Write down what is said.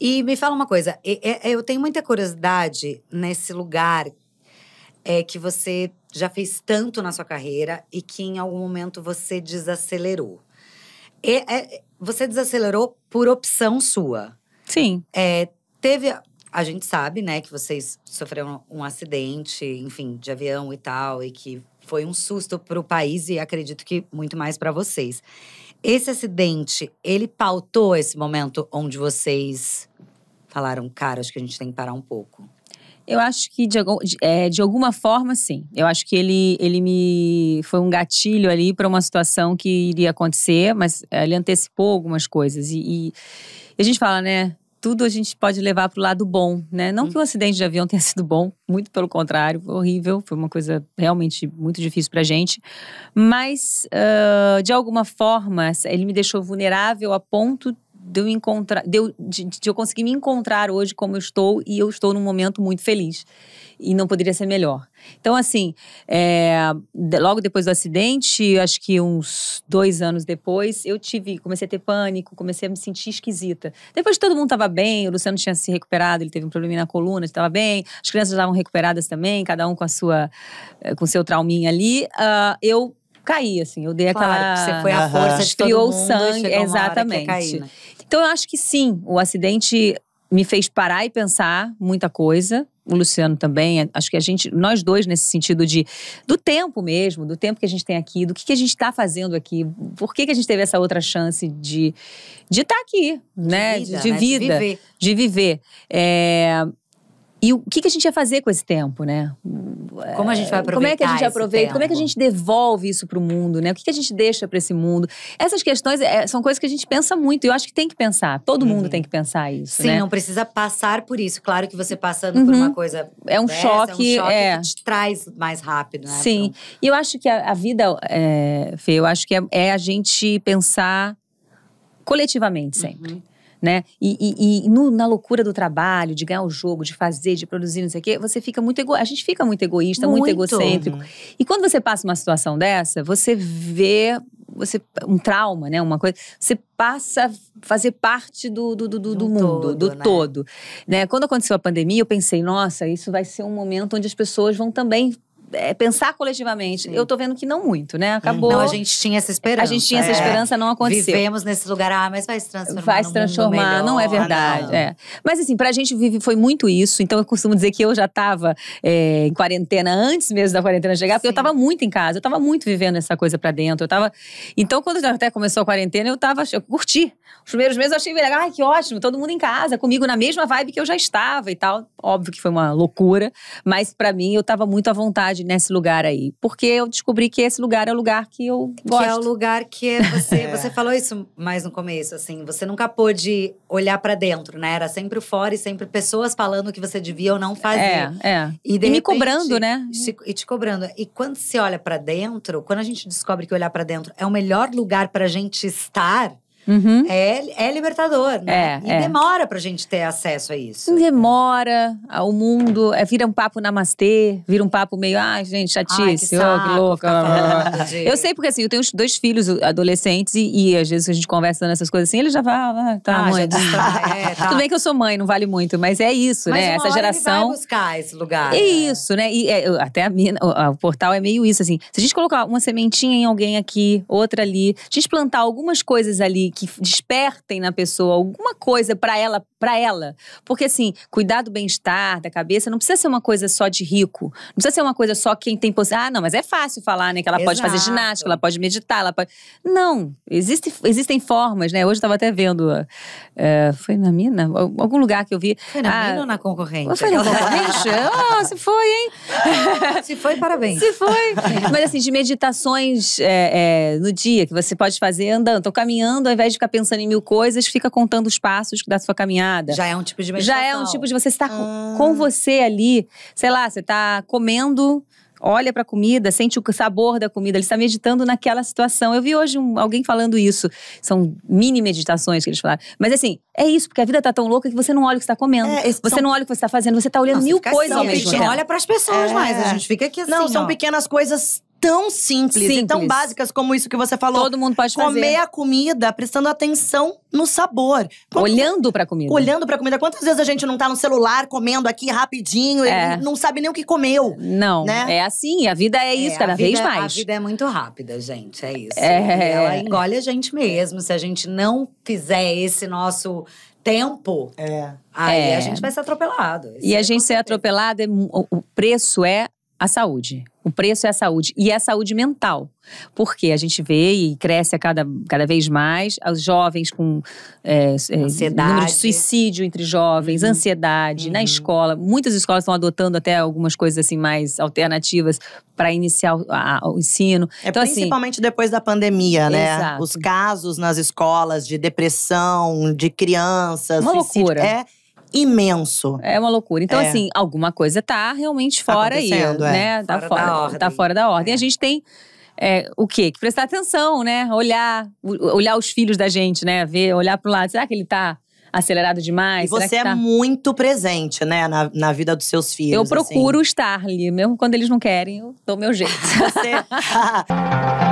E me fala uma coisa, é, é, eu tenho muita curiosidade nesse lugar é, que você já fez tanto na sua carreira e que em algum momento você desacelerou. E, é, você desacelerou por opção sua. Sim. É, teve. A gente sabe, né, que vocês sofreram um acidente, enfim, de avião e tal, e que foi um susto para o país e acredito que muito mais para vocês. Esse acidente, ele pautou esse momento onde vocês falaram, cara, acho que a gente tem que parar um pouco? Eu acho que de, é, de alguma forma, sim. Eu acho que ele, ele me foi um gatilho ali para uma situação que iria acontecer, mas é, ele antecipou algumas coisas. E, e a gente fala, né? tudo a gente pode levar para o lado bom, né? Não hum. que o acidente de avião tenha sido bom, muito pelo contrário, foi horrível, foi uma coisa realmente muito difícil para a gente. Mas, uh, de alguma forma, ele me deixou vulnerável a ponto de eu encontrar, de eu, de, de eu conseguir me encontrar hoje como eu estou e eu estou num momento muito feliz e não poderia ser melhor. Então, assim, é, logo depois do acidente, acho que uns dois anos depois, eu tive, comecei a ter pânico, comecei a me sentir esquisita. Depois todo mundo estava bem, o Luciano tinha se recuperado, ele teve um problema na coluna, estava bem, as crianças estavam recuperadas também, cada um com a sua, eh, com seu trauminha ali. Uh, eu caí, assim, eu dei claro, aquela. Você foi a ah, força de todo mundo, sangue, exatamente. Cair, né? Então eu acho que sim, o acidente me fez parar e pensar muita coisa. O Luciano também, acho que a gente, nós dois, nesse sentido de do tempo mesmo, do tempo que a gente tem aqui, do que, que a gente está fazendo aqui, por que, que a gente teve essa outra chance de estar de tá aqui, né? De vida. De, de vida, de né? viver. De viver. É, e o que, que a gente ia fazer com esse tempo, né? Como a gente vai aproveitar? Como é que a gente aproveita? Como é que a gente devolve isso para o mundo, né? O que, que a gente deixa para esse mundo? Essas questões é, são coisas que a gente pensa muito. E eu acho que tem que pensar. Todo uhum. mundo tem que pensar isso. Sim, né? não precisa passar por isso. Claro que você passando uhum. por uma coisa. É um dessa, choque. É um choque é. que te traz mais rápido, né? Sim. Então... E eu acho que a, a vida, é, Fê, eu acho que é, é a gente pensar coletivamente sempre. Uhum né? E, e, e no, na loucura do trabalho, de ganhar o jogo, de fazer, de produzir, não sei o quê, você fica muito ego... a gente fica muito egoísta, muito, muito egocêntrico. Uhum. E quando você passa uma situação dessa, você vê você um trauma, né? Uma coisa. Você passa a fazer parte do, do, do, do, do mundo, todo, do né? todo. Né? Quando aconteceu a pandemia, eu pensei, nossa, isso vai ser um momento onde as pessoas vão também é, pensar coletivamente. Sim. Eu tô vendo que não muito, né? Acabou. Então a gente tinha essa esperança. A gente tinha essa esperança, é. não aconteceu. Vivemos nesse lugar, ah, mas vai se transformar. Vai se transformar, melhor, não é ah, verdade. Não. É. Mas assim, pra gente viver foi muito isso. Então eu costumo dizer que eu já tava é, em quarentena antes mesmo da quarentena chegar, Sim. porque eu tava muito em casa, eu tava muito vivendo essa coisa pra dentro. Eu tava. Então, quando até começou a quarentena, eu tava. Eu curti. Os primeiros meses eu achei legal, ai, que ótimo, todo mundo em casa, comigo na mesma vibe que eu já estava e tal. Óbvio que foi uma loucura, mas para mim eu estava muito à vontade nesse lugar aí, porque eu descobri que esse lugar é o lugar que eu gosto. Que é o lugar que você, é. você falou isso mais no começo, assim, você nunca pôde olhar para dentro, né? Era sempre o fora e sempre pessoas falando que você devia ou não fazer. É, é. E, e repente, me cobrando, né? Te, e te cobrando. E quando se olha para dentro, quando a gente descobre que olhar para dentro é o melhor lugar pra gente estar, Uhum. É, é libertador, né? É, e é. demora pra gente ter acesso a isso. Demora, o mundo. É, vira um papo namastê, vira um papo meio, ah, gente, chatice, Ai, que, oh, que louca. de... Eu sei, porque assim, eu tenho dois filhos adolescentes e, e às vezes a gente conversa essas coisas assim, ele já fala, ah, tá, ah, mãe. Tá, é, tá. Tudo bem que eu sou mãe, não vale muito, mas é isso, mas né? Essa geração. Ele vai buscar esse lugar. É né? isso, né? E é, até a mina, o, o portal é meio isso, assim. Se a gente colocar uma sementinha em alguém aqui, outra ali, a gente plantar algumas coisas ali que despertem na pessoa alguma coisa para ela, para ela. Porque assim, cuidar do bem-estar da cabeça não precisa ser uma coisa só de rico, não precisa ser uma coisa só quem tem possibilidade. Ah, não, mas é fácil falar, né, que ela Exato. pode fazer ginástica, ela pode meditar, ela pode Não, existe, existem formas, né? Hoje eu tava até vendo é, foi na mina, algum lugar que eu vi. Foi na ah, mina ou na concorrente? Foi na concorrente? oh, se foi, hein? se foi, parabéns. Se foi. mas assim, de meditações é, é, no dia que você pode fazer andando, então caminhando ao invés invés de ficar pensando em mil coisas, fica contando os passos da sua caminhada. Já é um tipo de meditação. Já é um tipo de você estar ah. com você ali. Sei lá, você está comendo olha para a comida, sente o sabor da comida, ele está meditando naquela situação. Eu vi hoje um, alguém falando isso. São mini meditações que eles falaram. Mas assim, é isso, porque a vida tá tão louca que você não olha o que está comendo. É, você são... não olha o que você está fazendo, você tá olhando Nossa, mil coisas assim, ao mesmo tempo. Não olha para as pessoas é. mais, a é. gente fica aqui assim. Não, são ó. pequenas coisas tão simples, simples. e tão básicas como isso que você falou. Todo mundo pode Comer fazer. a comida prestando atenção no sabor. Quanto, olhando pra comida. Olhando pra comida. Quantas vezes a gente não tá no celular comendo aqui rapidinho é. e não sabe nem o que comeu? Não. Né? É assim, a vida é isso, é, cada vez é- mais. A vida é muito rápida, gente. É isso. É. Ela engole a gente mesmo. Se a gente não fizer esse nosso tempo, é. aí a é. gente vai ser atropelado. Isso e a gente ser atropelado, o preço é a saúde. O preço é a saúde. E é a saúde mental. Porque a gente vê e cresce a cada, cada vez mais os jovens com é, é, ansiedade. número de suicídio entre jovens, uhum. ansiedade, uhum. na escola. Muitas escolas estão adotando até algumas coisas assim mais alternativas para iniciar o, a, o, ensino. É então, assim, principalmente assim, depois da pandemia, né? Exato. Os casos nas escolas de depressão, de crianças, Uma suicídio. Loucura. É imenso. É uma loucura. Então, é. assim, alguma coisa tá realmente fora tá aí, é. né? Tá fora, fora da ordem. Tá fora da ordem. É. A gente tem é, o quê? Que prestar atenção, né? Olhar, olhar os filhos da gente, né? Ver, olhar pro lado. Será que ele tá acelerado demais? E você é tá? é muito presente, né, na, na vida dos seus filhos. Eu procuro assim. estar ali, mesmo quando eles não querem, eu dou meu jeito. Você.